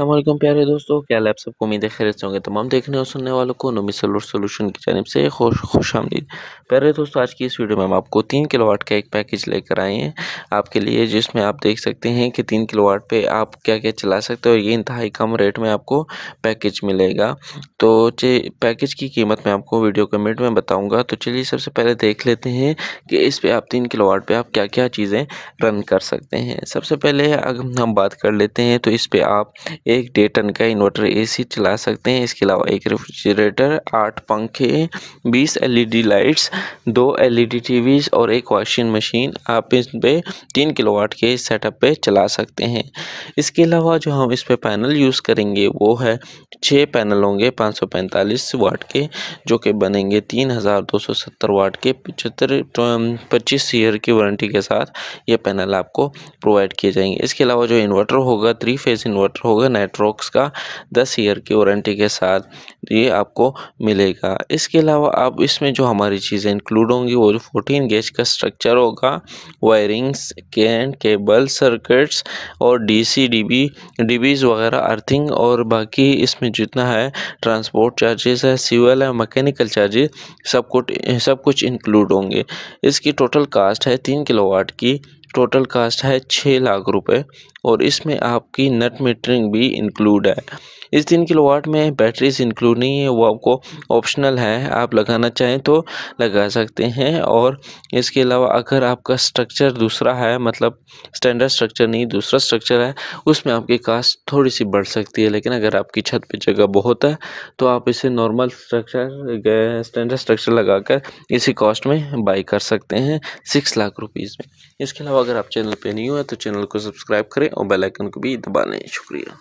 अल्लाम प्यारे दोस्तों क्या आप सबको उम्मीद है खैर होंगे तमाम देखने और सुनने वालों को नोमी सोलर सोलूशन की जानब से खुश खुश आमदीद प्यारे दोस्तों आज की इस वीडियो में हम आपको तीन किलो वाट का एक पैकेज लेकर आए हैं आपके लिए जिसमें आप देख सकते हैं कि तीन किलो वाट पर आप क्या क्या चला सकते हो ये इंतहाई कम रेट में आपको पैकेज मिलेगा तो पैकेज की कीमत मैं आपको वीडियो कमेंट में बताऊँगा तो चलिए सबसे पहले देख लेते हैं कि इस पर आप तीन किलो वाट पर आप क्या क्या चीज़ें रन कर सकते हैं सबसे पहले अगर हम बात कर लेते हैं तो इस पर आप एक डेढ़ टन का इन्वर्टर एसी चला सकते हैं इसके अलावा एक रेफ्रिजरेटर आठ पंखे बीस एलईडी e लाइट्स दो एलईडी ई e और एक वॉशिंग मशीन आप इस पे तीन किलोवाट के सेटअप पे चला सकते हैं इसके अलावा जो हम इस पे पैनल यूज़ करेंगे वो है छः पैनल होंगे पाँच सौ पैंतालीस वाट के जो कि बनेंगे तीन हज़ार दो सौ सत्तर वाट के पचहत्तर पच्चीस ईयर की वारंटी के साथ ये पैनल आपको प्रोवाइड किए जाएंगे इसके अलावा जो इन्वर्टर होगा थ्री फेज इन्वर्टर होगा नेटवर्क्स का दस ईयर की वारंटी के साथ ये आपको मिलेगा इसके अलावा आप इसमें जो हमारी चीज़ें इंक्लूड होंगी वो जो फोर्टीन गेज का स्ट्रक्चर होगा वायरिंग्स कैन केबल सर्किट्स और D C D B D Bs वगैरह अर्थिंग और बाकी इसमें जितना है ट्रांसपोर्ट चार्जेस है सीवल है मकैनिकल चार्जेस सब कुछ सब कुछ इंक्लूड होंगे इसकी टोटल कास्ट है तीन किलोवाट की टोटल कास्ट है छः लाख रुपए और इसमें आपकी नेट मीटरिंग भी इंक्लूड है इस तीन किलो वाट में बैटरीज इंक्लूड नहीं है वो आपको ऑप्शनल है आप लगाना चाहें तो लगा सकते हैं और इसके अलावा अगर आपका स्ट्रक्चर दूसरा है मतलब स्टैंडर्ड स्ट्रक्चर नहीं दूसरा स्ट्रक्चर है उसमें आपकी कास्ट थोड़ी सी बढ़ सकती है लेकिन अगर आपकी छत पर जगह बहुत है तो आप इसे नॉर्मल स्ट्रक्चर स्टैंडर्ड स्ट्रक्चर लगाकर इसी कॉस्ट में बाई कर सकते हैं सिक्स लाख रुपीज़ में इसके अलावा अगर आप चैनल पे नहीं हो तो चैनल को सब्सक्राइब करें और बेल आइकन को भी दबा लें शुक्रिया